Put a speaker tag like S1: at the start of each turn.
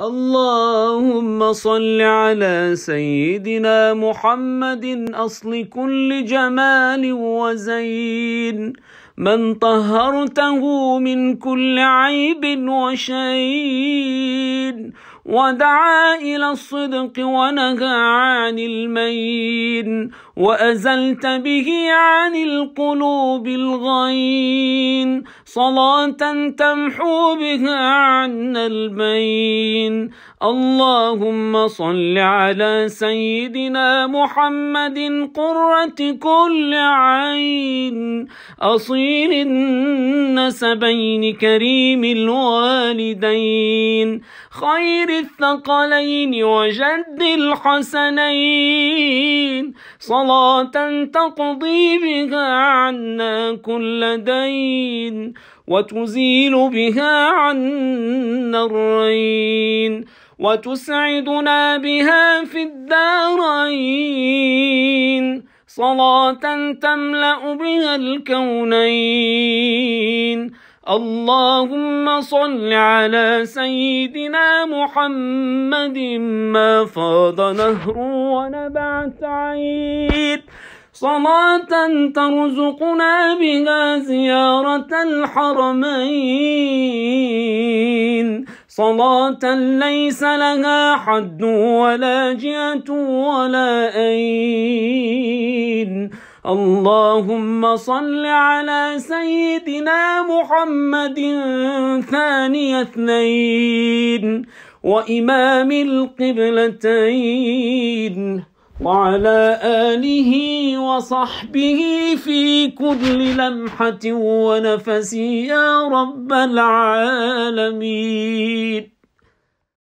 S1: اللهم صل على سيدنا محمد أصل كل جمال وزين من طهرته من كل عيب وشين ودعا إلى الصدق ونهى عن المين وأزلت به عن القلوب الغين صلاة تمحو بها عنا البين اللهم صل على سيدنا محمد قرة كل عين أصيل النسبين كريم الوالدين خير الثقلين وجد الحسنين صلاة تقضي بها عنا كل دين وتزيل بها عنا الرين وتسعدنا بها في الدارين صلاة تملأ بها الكونين اللهم صل على سيدنا محمد ما فاض نهر ونبعت عيد صلاة ترزقنا بها زيارة الحرمين صلاة ليس لها حد ولا جهة ولا أين اللهم صل على سيدنا محمد ثاني اثنين وإمام القبلتين وعلى آله وصحبه في كل لمحة ونفس يا رب العالمين